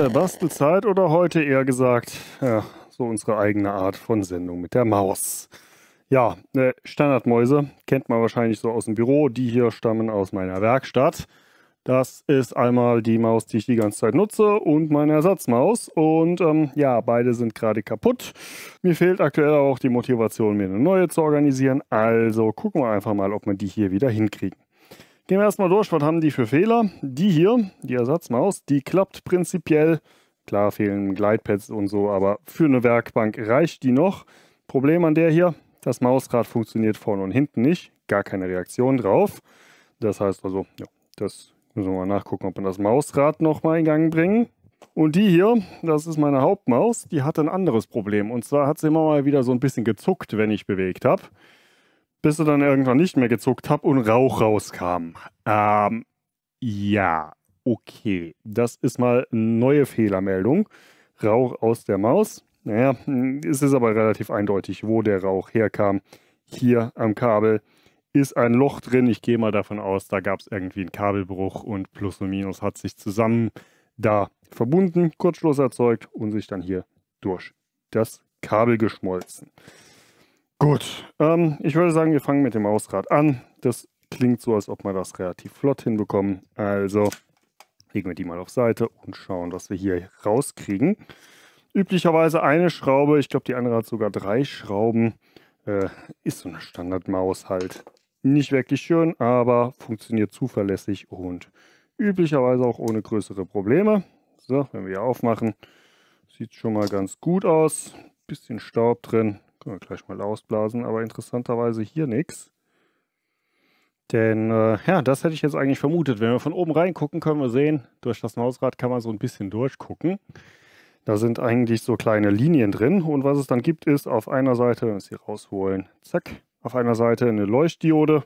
der Bastelzeit oder heute eher gesagt, ja, so unsere eigene Art von Sendung mit der Maus. Ja, äh, Standardmäuse kennt man wahrscheinlich so aus dem Büro. Die hier stammen aus meiner Werkstatt. Das ist einmal die Maus, die ich die ganze Zeit nutze und meine Ersatzmaus. Und ähm, ja, beide sind gerade kaputt. Mir fehlt aktuell auch die Motivation, mir eine neue zu organisieren. Also gucken wir einfach mal, ob wir die hier wieder hinkriegen. Gehen wir erstmal durch, was haben die für Fehler? Die hier, die Ersatzmaus, die klappt prinzipiell. Klar fehlen Gleitpads und so, aber für eine Werkbank reicht die noch. Problem an der hier, das Mausrad funktioniert vorne und hinten nicht. Gar keine Reaktion drauf. Das heißt also, ja, das müssen wir mal nachgucken, ob wir das Mausrad nochmal in Gang bringen. Und die hier, das ist meine Hauptmaus, die hat ein anderes Problem. Und zwar hat sie immer mal wieder so ein bisschen gezuckt, wenn ich bewegt habe bis sie dann irgendwann nicht mehr gezuckt habe und Rauch rauskam. Ähm, ja, okay. Das ist mal eine neue Fehlermeldung. Rauch aus der Maus. Naja, es ist aber relativ eindeutig, wo der Rauch herkam. Hier am Kabel ist ein Loch drin. Ich gehe mal davon aus, da gab es irgendwie einen Kabelbruch und Plus und Minus hat sich zusammen da verbunden, Kurzschluss erzeugt und sich dann hier durch das Kabel geschmolzen. Gut, ähm, ich würde sagen, wir fangen mit dem Ausrad an. Das klingt so, als ob wir das relativ flott hinbekommen. Also legen wir die mal auf Seite und schauen, was wir hier rauskriegen. Üblicherweise eine Schraube, ich glaube, die andere hat sogar drei Schrauben. Äh, ist so eine Standardmaus halt. Nicht wirklich schön, aber funktioniert zuverlässig und üblicherweise auch ohne größere Probleme. So, wenn wir hier aufmachen, sieht schon mal ganz gut aus. Bisschen Staub drin, können wir gleich mal ausblasen, aber interessanterweise hier nichts. Denn, äh, ja, das hätte ich jetzt eigentlich vermutet. Wenn wir von oben reingucken, können wir sehen, durch das Mausrad kann man so ein bisschen durchgucken. Da sind eigentlich so kleine Linien drin. Und was es dann gibt, ist auf einer Seite, wenn wir es hier rausholen, zack, auf einer Seite eine Leuchtdiode,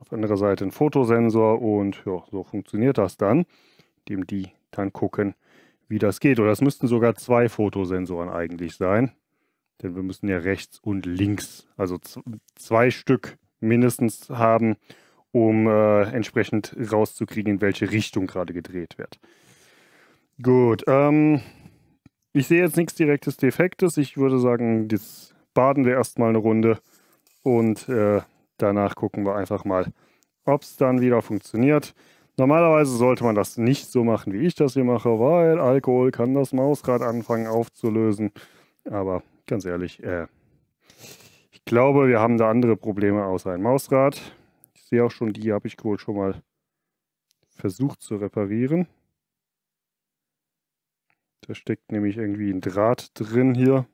auf anderer Seite ein Fotosensor und ja, so funktioniert das dann, indem die dann gucken, wie das geht. Oder es müssten sogar zwei Fotosensoren eigentlich sein. Denn wir müssen ja rechts und links, also zwei Stück mindestens haben, um äh, entsprechend rauszukriegen, in welche Richtung gerade gedreht wird. Gut, ähm, ich sehe jetzt nichts direktes Defektes. Ich würde sagen, jetzt baden wir erstmal eine Runde und äh, danach gucken wir einfach mal, ob es dann wieder funktioniert. Normalerweise sollte man das nicht so machen, wie ich das hier mache, weil Alkohol kann das Mausrad anfangen aufzulösen. Aber ganz ehrlich, äh, ich glaube, wir haben da andere Probleme außer ein Mausrad. Ich sehe auch schon, die habe ich wohl schon mal versucht zu reparieren. Da steckt nämlich irgendwie ein Draht drin hier,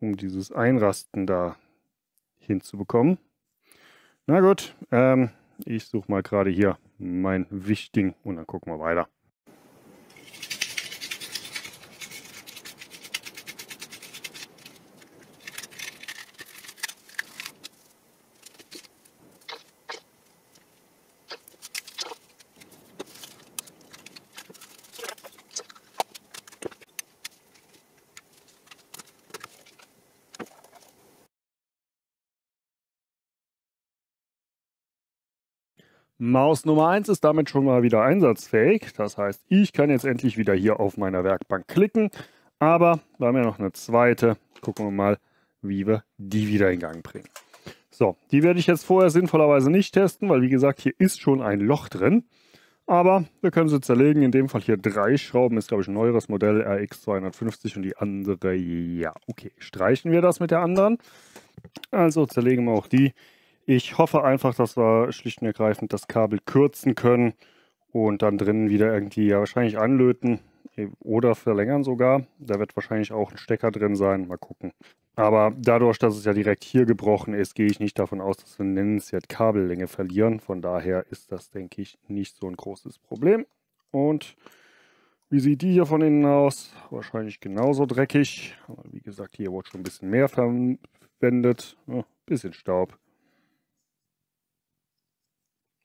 um dieses Einrasten da hinzubekommen. Na gut, ähm, ich suche mal gerade hier mein Wichtding und dann gucken wir weiter. Maus Nummer 1 ist damit schon mal wieder einsatzfähig. Das heißt, ich kann jetzt endlich wieder hier auf meiner Werkbank klicken. Aber wir haben ja noch eine zweite. Gucken wir mal, wie wir die wieder in Gang bringen. So, die werde ich jetzt vorher sinnvollerweise nicht testen, weil wie gesagt, hier ist schon ein Loch drin. Aber wir können sie zerlegen. In dem Fall hier drei Schrauben ist, glaube ich, ein neueres Modell RX250 und die andere, ja, okay. Streichen wir das mit der anderen. Also zerlegen wir auch die. Ich hoffe einfach, dass wir schlicht und ergreifend das Kabel kürzen können und dann drinnen wieder irgendwie ja, wahrscheinlich anlöten äh, oder verlängern sogar. Da wird wahrscheinlich auch ein Stecker drin sein. Mal gucken. Aber dadurch, dass es ja direkt hier gebrochen ist, gehe ich nicht davon aus, dass wir nennenswert Kabellänge verlieren. Von daher ist das, denke ich, nicht so ein großes Problem. Und wie sieht die hier von innen aus? Wahrscheinlich genauso dreckig. Aber wie gesagt, hier wurde schon ein bisschen mehr verwendet. Ja, bisschen Staub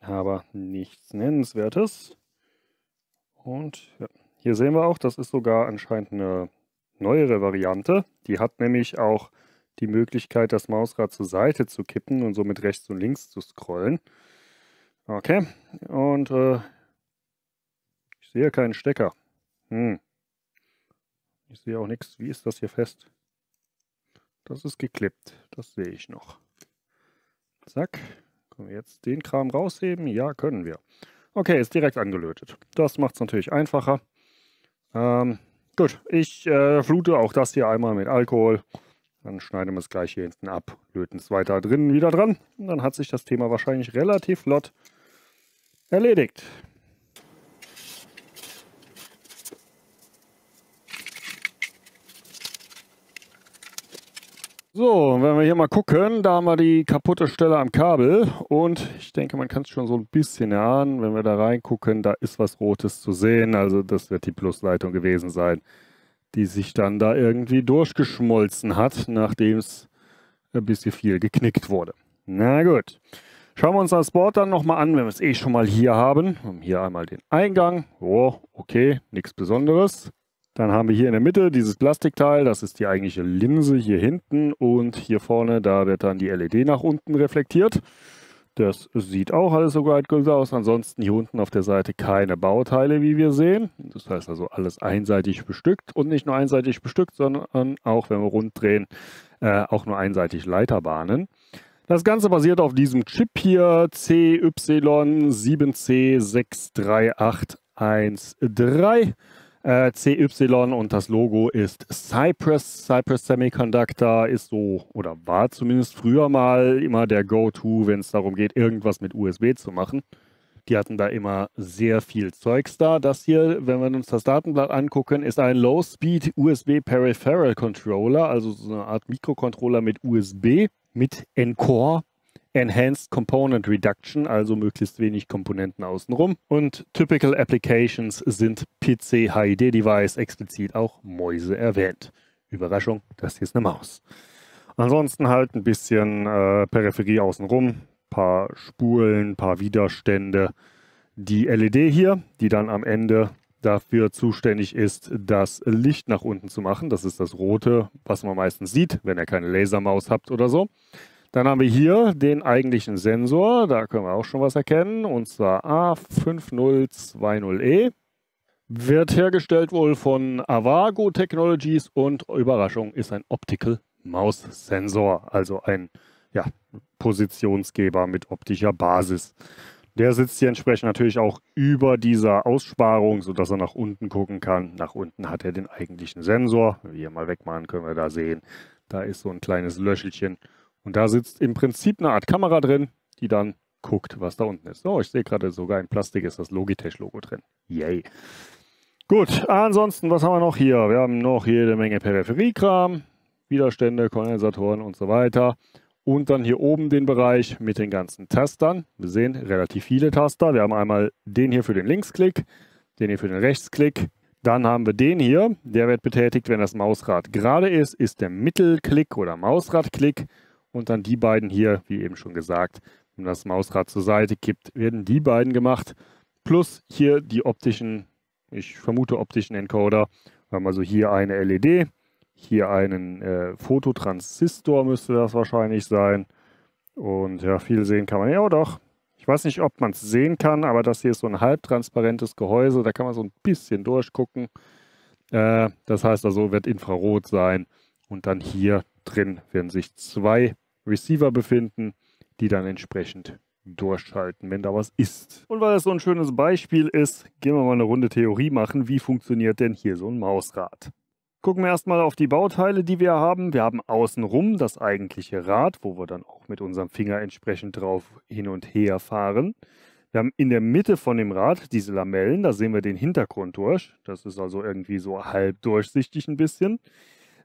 aber nichts Nennenswertes. Und ja, hier sehen wir auch, das ist sogar anscheinend eine neuere Variante. Die hat nämlich auch die Möglichkeit, das Mausrad zur Seite zu kippen und somit rechts und links zu scrollen. Okay, und äh, ich sehe keinen Stecker. Hm. Ich sehe auch nichts. Wie ist das hier fest? Das ist geklippt. Das sehe ich noch. Zack. Können wir jetzt den Kram rausheben? Ja, können wir. Okay, ist direkt angelötet. Das macht es natürlich einfacher. Ähm, gut, ich äh, flute auch das hier einmal mit Alkohol. Dann schneiden wir es gleich hier hinten ab, löten es weiter drinnen wieder dran. Und dann hat sich das Thema wahrscheinlich relativ flott erledigt. So, wenn wir hier mal gucken, da haben wir die kaputte Stelle am Kabel und ich denke, man kann es schon so ein bisschen erahnen, wenn wir da reingucken, da ist was Rotes zu sehen, also das wird die Plusleitung gewesen sein, die sich dann da irgendwie durchgeschmolzen hat, nachdem es ein bisschen viel geknickt wurde. Na gut, schauen wir uns das Board dann nochmal an, wenn wir es eh schon mal hier haben. Hier einmal den Eingang, oh, okay, nichts Besonderes. Dann haben wir hier in der Mitte dieses Plastikteil, das ist die eigentliche Linse hier hinten und hier vorne, da wird dann die LED nach unten reflektiert. Das sieht auch alles so gut aus. Ansonsten hier unten auf der Seite keine Bauteile, wie wir sehen. Das heißt also alles einseitig bestückt und nicht nur einseitig bestückt, sondern auch, wenn wir rund drehen, äh, auch nur einseitig Leiterbahnen. Das Ganze basiert auf diesem Chip hier CY7C63813 äh, CY und das Logo ist Cypress. Cypress Semiconductor ist so oder war zumindest früher mal immer der Go-To, wenn es darum geht, irgendwas mit USB zu machen. Die hatten da immer sehr viel Zeugs da. Das hier, wenn wir uns das Datenblatt angucken, ist ein Low-Speed USB Peripheral Controller, also so eine Art Mikrocontroller mit USB, mit Encore Enhanced Component Reduction, also möglichst wenig Komponenten außenrum. Und Typical Applications sind PC, HID-Device, explizit auch Mäuse erwähnt. Überraschung, das hier ist eine Maus. Ansonsten halt ein bisschen äh, Peripherie außenrum, paar Spulen, paar Widerstände. Die LED hier, die dann am Ende dafür zuständig ist, das Licht nach unten zu machen. Das ist das rote, was man meistens sieht, wenn ihr keine Lasermaus habt oder so. Dann haben wir hier den eigentlichen Sensor, da können wir auch schon was erkennen, und zwar A5020E. Wird hergestellt wohl von Avago Technologies und Überraschung ist ein Optical Mouse Sensor, also ein ja, Positionsgeber mit optischer Basis. Der sitzt hier entsprechend natürlich auch über dieser Aussparung, sodass er nach unten gucken kann. Nach unten hat er den eigentlichen Sensor. Wenn wir hier mal wegmachen, können wir da sehen, da ist so ein kleines Löschelchen und da sitzt im Prinzip eine Art Kamera drin, die dann guckt, was da unten ist. Oh, ich sehe gerade sogar in Plastik ist das Logitech-Logo drin. Yay. Gut, ansonsten, was haben wir noch hier? Wir haben noch jede Menge Peripheriekram, Widerstände, Kondensatoren und so weiter. Und dann hier oben den Bereich mit den ganzen Tastern. Wir sehen relativ viele Taster. Wir haben einmal den hier für den Linksklick, den hier für den Rechtsklick. Dann haben wir den hier, der wird betätigt, wenn das Mausrad gerade ist, ist der Mittelklick oder Mausradklick und dann die beiden hier, wie eben schon gesagt, wenn das Mausrad zur Seite kippt, werden die beiden gemacht. Plus hier die optischen, ich vermute optischen Encoder. Wir haben also hier eine LED, hier einen äh, Fototransistor müsste das wahrscheinlich sein. Und ja, viel sehen kann man ja doch. Ich weiß nicht, ob man es sehen kann, aber das hier ist so ein halbtransparentes Gehäuse. Da kann man so ein bisschen durchgucken. Äh, das heißt also, wird Infrarot sein. Und dann hier drin werden sich zwei Receiver befinden, die dann entsprechend durchschalten, wenn da was ist. Und weil das so ein schönes Beispiel ist, gehen wir mal eine Runde Theorie machen. Wie funktioniert denn hier so ein Mausrad? Gucken wir erstmal auf die Bauteile, die wir haben. Wir haben außenrum das eigentliche Rad, wo wir dann auch mit unserem Finger entsprechend drauf hin und her fahren. Wir haben in der Mitte von dem Rad diese Lamellen, da sehen wir den Hintergrund durch. Das ist also irgendwie so halb durchsichtig ein bisschen.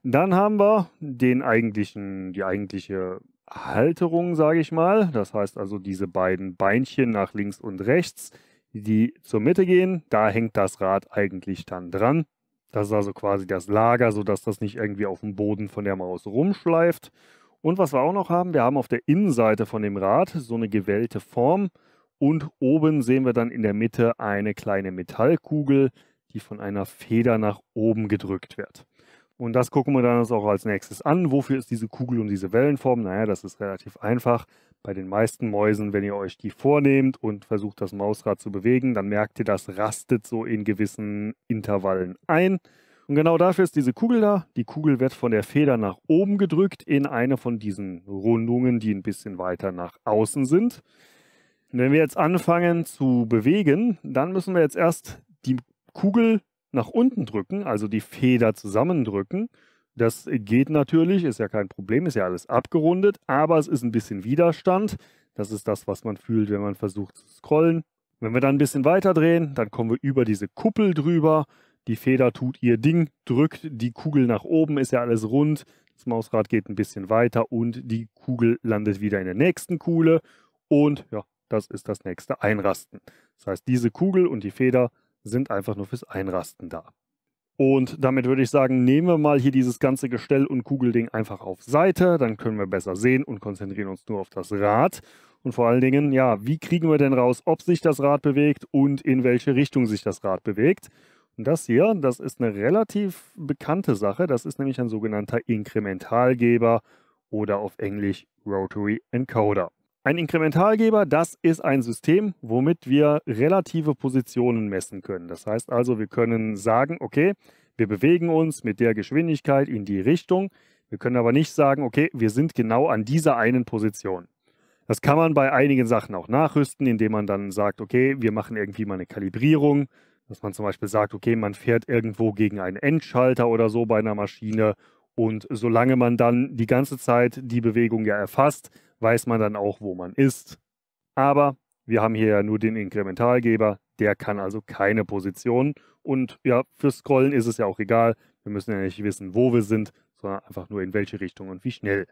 Dann haben wir den eigentlichen, die eigentliche Halterung, sage ich mal. Das heißt also diese beiden Beinchen nach links und rechts, die zur Mitte gehen. Da hängt das Rad eigentlich dann dran. Das ist also quasi das Lager, sodass das nicht irgendwie auf dem Boden von der Maus rumschleift. Und was wir auch noch haben, wir haben auf der Innenseite von dem Rad so eine gewellte Form. Und oben sehen wir dann in der Mitte eine kleine Metallkugel, die von einer Feder nach oben gedrückt wird. Und das gucken wir dann auch als nächstes an. Wofür ist diese Kugel und diese Wellenform? Naja, das ist relativ einfach. Bei den meisten Mäusen, wenn ihr euch die vornehmt und versucht, das Mausrad zu bewegen, dann merkt ihr, das rastet so in gewissen Intervallen ein. Und genau dafür ist diese Kugel da. Die Kugel wird von der Feder nach oben gedrückt in eine von diesen Rundungen, die ein bisschen weiter nach außen sind. Und wenn wir jetzt anfangen zu bewegen, dann müssen wir jetzt erst die Kugel nach unten drücken, also die Feder zusammendrücken. Das geht natürlich, ist ja kein Problem, ist ja alles abgerundet, aber es ist ein bisschen Widerstand. Das ist das, was man fühlt, wenn man versucht zu scrollen. Wenn wir dann ein bisschen weiter drehen, dann kommen wir über diese Kuppel drüber. Die Feder tut ihr Ding, drückt die Kugel nach oben, ist ja alles rund. Das Mausrad geht ein bisschen weiter und die Kugel landet wieder in der nächsten Kuhle. Und ja, das ist das nächste Einrasten. Das heißt, diese Kugel und die Feder sind einfach nur fürs Einrasten da. Und damit würde ich sagen, nehmen wir mal hier dieses ganze Gestell und Kugelding einfach auf Seite, dann können wir besser sehen und konzentrieren uns nur auf das Rad. Und vor allen Dingen, ja, wie kriegen wir denn raus, ob sich das Rad bewegt und in welche Richtung sich das Rad bewegt? Und das hier, das ist eine relativ bekannte Sache, das ist nämlich ein sogenannter Inkrementalgeber oder auf Englisch Rotary Encoder. Ein Inkrementalgeber, das ist ein System, womit wir relative Positionen messen können. Das heißt also, wir können sagen, okay, wir bewegen uns mit der Geschwindigkeit in die Richtung. Wir können aber nicht sagen, okay, wir sind genau an dieser einen Position. Das kann man bei einigen Sachen auch nachrüsten, indem man dann sagt, okay, wir machen irgendwie mal eine Kalibrierung, dass man zum Beispiel sagt, okay, man fährt irgendwo gegen einen Endschalter oder so bei einer Maschine und solange man dann die ganze Zeit die Bewegung ja erfasst, weiß man dann auch, wo man ist. Aber wir haben hier ja nur den Inkrementalgeber, der kann also keine Position. Und ja, für Scrollen ist es ja auch egal. Wir müssen ja nicht wissen, wo wir sind, sondern einfach nur in welche Richtung und wie schnell.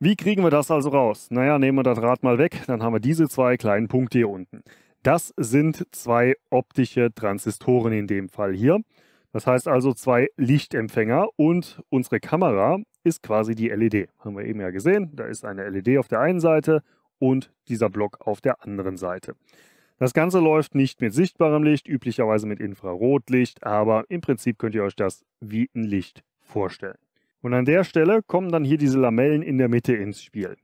Wie kriegen wir das also raus? Naja, nehmen wir das Rad mal weg, dann haben wir diese zwei kleinen Punkte hier unten. Das sind zwei optische Transistoren in dem Fall hier. Das heißt also zwei Lichtempfänger und unsere Kamera ist quasi die LED. Haben wir eben ja gesehen, da ist eine LED auf der einen Seite und dieser Block auf der anderen Seite. Das Ganze läuft nicht mit sichtbarem Licht, üblicherweise mit Infrarotlicht, aber im Prinzip könnt ihr euch das wie ein Licht vorstellen. Und an der Stelle kommen dann hier diese Lamellen in der Mitte ins Spiel.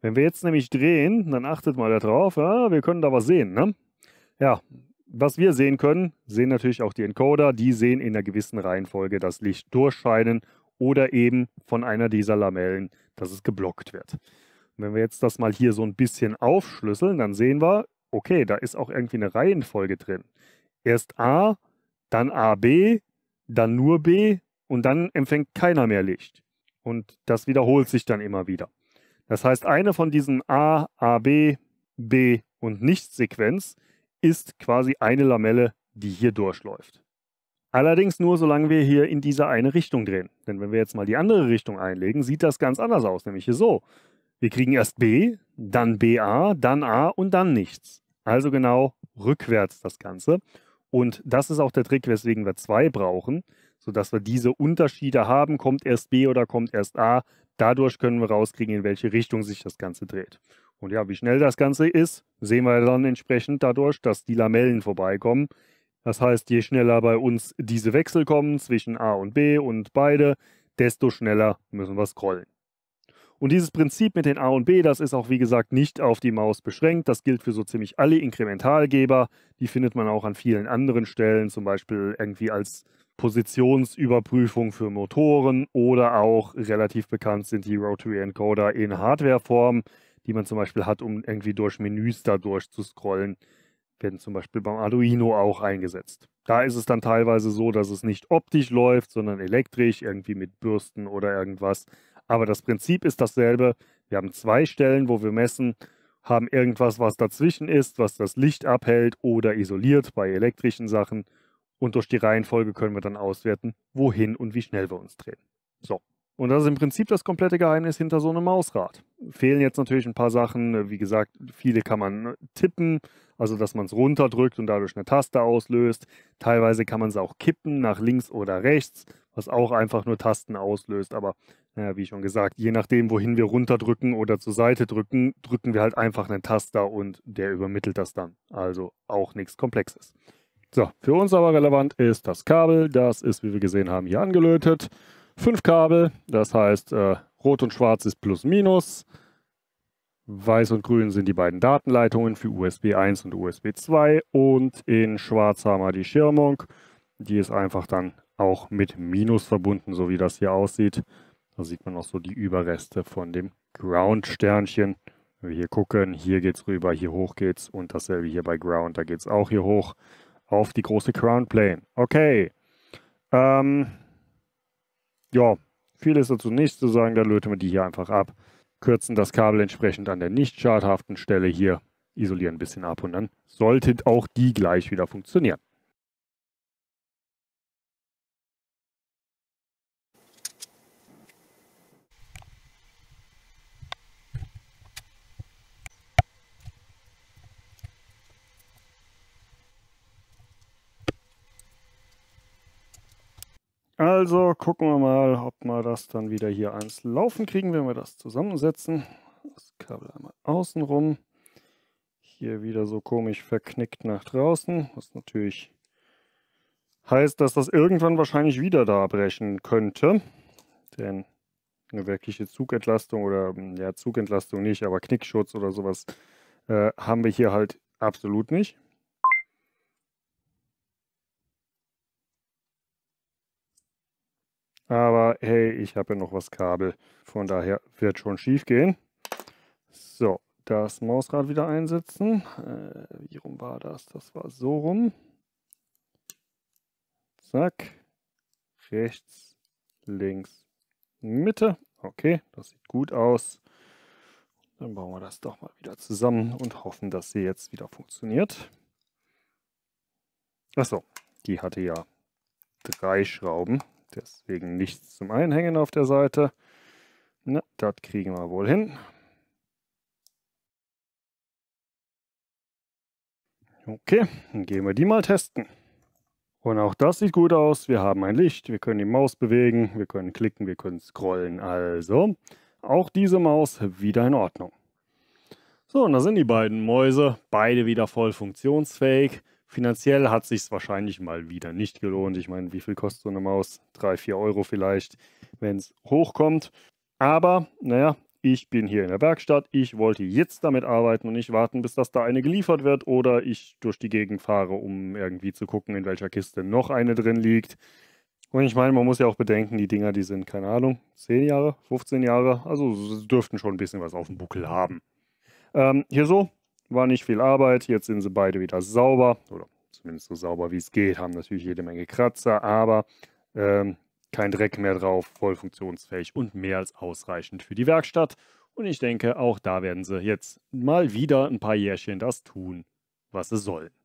Wenn wir jetzt nämlich drehen, dann achtet mal darauf, ja, wir können da was sehen. Ne? Ja, was wir sehen können, sehen natürlich auch die Encoder. Die sehen in einer gewissen Reihenfolge das Licht durchscheinen oder eben von einer dieser Lamellen, dass es geblockt wird. Und wenn wir jetzt das mal hier so ein bisschen aufschlüsseln, dann sehen wir, okay, da ist auch irgendwie eine Reihenfolge drin. Erst A, dann AB, dann nur B und dann empfängt keiner mehr Licht. Und das wiederholt sich dann immer wieder. Das heißt, eine von diesen A, AB, B und Nicht-Sequenz ist quasi eine Lamelle, die hier durchläuft. Allerdings nur, solange wir hier in diese eine Richtung drehen. Denn wenn wir jetzt mal die andere Richtung einlegen, sieht das ganz anders aus, nämlich hier so. Wir kriegen erst B, dann BA, dann A und dann nichts. Also genau rückwärts das Ganze. Und das ist auch der Trick, weswegen wir zwei brauchen, sodass wir diese Unterschiede haben, kommt erst B oder kommt erst A. Dadurch können wir rauskriegen, in welche Richtung sich das Ganze dreht. Und ja, wie schnell das Ganze ist, sehen wir dann entsprechend dadurch, dass die Lamellen vorbeikommen. Das heißt, je schneller bei uns diese Wechsel kommen zwischen A und B und beide, desto schneller müssen wir scrollen. Und dieses Prinzip mit den A und B, das ist auch wie gesagt nicht auf die Maus beschränkt. Das gilt für so ziemlich alle Inkrementalgeber. Die findet man auch an vielen anderen Stellen, zum Beispiel irgendwie als Positionsüberprüfung für Motoren oder auch relativ bekannt sind die Rotary-Encoder in Hardwareform, die man zum Beispiel hat, um irgendwie durch Menüs da durchzuscrollen werden zum Beispiel beim Arduino auch eingesetzt. Da ist es dann teilweise so, dass es nicht optisch läuft, sondern elektrisch, irgendwie mit Bürsten oder irgendwas. Aber das Prinzip ist dasselbe. Wir haben zwei Stellen, wo wir messen, haben irgendwas, was dazwischen ist, was das Licht abhält oder isoliert bei elektrischen Sachen. Und durch die Reihenfolge können wir dann auswerten, wohin und wie schnell wir uns drehen. So, und das ist im Prinzip das komplette Geheimnis hinter so einem Mausrad. Fehlen jetzt natürlich ein paar Sachen. Äh, wie gesagt, viele kann man ne, tippen, also dass man es runterdrückt und dadurch eine Taste auslöst. Teilweise kann man es auch kippen nach links oder rechts, was auch einfach nur Tasten auslöst. Aber naja, wie schon gesagt, je nachdem, wohin wir runterdrücken oder zur Seite drücken, drücken wir halt einfach einen Taster und der übermittelt das dann. Also auch nichts Komplexes. So, für uns aber relevant ist das Kabel. Das ist, wie wir gesehen haben, hier angelötet fünf Kabel. Das heißt, äh, rot und schwarz ist plus minus. Weiß und grün sind die beiden Datenleitungen für USB 1 und USB 2. Und in schwarz haben wir die Schirmung. Die ist einfach dann auch mit Minus verbunden, so wie das hier aussieht. Da sieht man auch so die Überreste von dem Ground-Sternchen. Wenn wir hier gucken, hier geht es rüber, hier hoch geht's und dasselbe hier bei Ground, da geht es auch hier hoch auf die große Crown Plane. Okay. Ähm, ja, viel ist dazu nicht zu sagen, da löten wir die hier einfach ab, kürzen das Kabel entsprechend an der nicht schadhaften Stelle hier, isolieren ein bisschen ab und dann sollte auch die gleich wieder funktionieren. Also gucken wir mal, ob wir das dann wieder hier ans Laufen kriegen, wenn wir das zusammensetzen. Das Kabel einmal außen rum. Hier wieder so komisch verknickt nach draußen, was natürlich heißt, dass das irgendwann wahrscheinlich wieder da brechen könnte. Denn eine wirkliche Zugentlastung oder, ja, Zugentlastung nicht, aber Knickschutz oder sowas äh, haben wir hier halt absolut nicht. Aber hey, ich habe ja noch was Kabel. Von daher wird schon schief gehen. So, das Mausrad wieder einsetzen. Äh, wie rum war das? Das war so rum. Zack. Rechts, links, Mitte. Okay, das sieht gut aus. Dann bauen wir das doch mal wieder zusammen und hoffen, dass sie jetzt wieder funktioniert. Achso, die hatte ja drei Schrauben. Deswegen nichts zum Einhängen auf der Seite. Na, das kriegen wir wohl hin. Okay, dann gehen wir die mal testen. Und auch das sieht gut aus. Wir haben ein Licht, wir können die Maus bewegen, wir können klicken, wir können scrollen. Also auch diese Maus wieder in Ordnung. So, und da sind die beiden Mäuse, beide wieder voll funktionsfähig. Finanziell hat sich wahrscheinlich mal wieder nicht gelohnt. Ich meine, wie viel kostet so eine Maus? 3, 4 Euro vielleicht, wenn es hochkommt. Aber, naja, ich bin hier in der Werkstatt, ich wollte jetzt damit arbeiten und nicht warten, bis das da eine geliefert wird oder ich durch die Gegend fahre, um irgendwie zu gucken, in welcher Kiste noch eine drin liegt. Und ich meine, man muss ja auch bedenken, die Dinger, die sind, keine Ahnung, 10 Jahre, 15 Jahre, also dürften schon ein bisschen was auf dem Buckel haben. Ähm, hier so, war nicht viel Arbeit. Jetzt sind sie beide wieder sauber oder zumindest so sauber wie es geht. Haben natürlich jede Menge Kratzer, aber ähm, kein Dreck mehr drauf, voll funktionsfähig und mehr als ausreichend für die Werkstatt. Und ich denke, auch da werden sie jetzt mal wieder ein paar Jährchen das tun, was sie sollen.